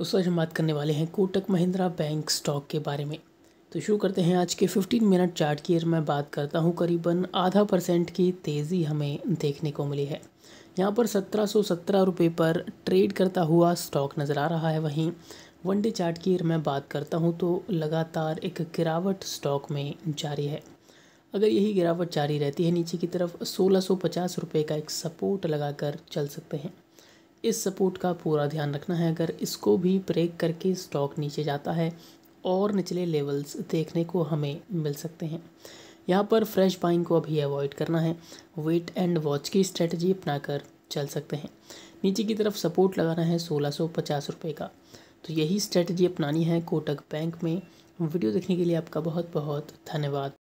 दोस्तों आज हम बात करने वाले हैं कोटक महिंद्रा बैंक स्टॉक के बारे में तो शुरू करते हैं आज के 15 मिनट चार्ट की मैं बात करता हूं करीबन आधा परसेंट की तेज़ी हमें देखने को मिली है यहां पर सत्रह सौ पर ट्रेड करता हुआ स्टॉक नज़र आ रहा है वहीं वन डे चार्ट की मैं बात करता हूं तो लगातार एक गिरावट स्टॉक में जारी है अगर यही गिरावट जारी रहती है नीचे की तरफ सोलह सौ का एक सपोर्ट लगाकर चल सकते हैं इस सपोर्ट का पूरा ध्यान रखना है अगर इसको भी ब्रेक करके स्टॉक नीचे जाता है और निचले लेवल्स देखने को हमें मिल सकते हैं यहाँ पर फ्रेश बाइंग को अभी अवॉइड करना है वेट एंड वॉच की स्ट्रेटजी अपनाकर चल सकते हैं नीचे की तरफ सपोर्ट लगाना है सोलह सौ पचास रुपये का तो यही स्ट्रेटजी अपनानी है कोटक बैंक में वीडियो देखने के लिए आपका बहुत बहुत धन्यवाद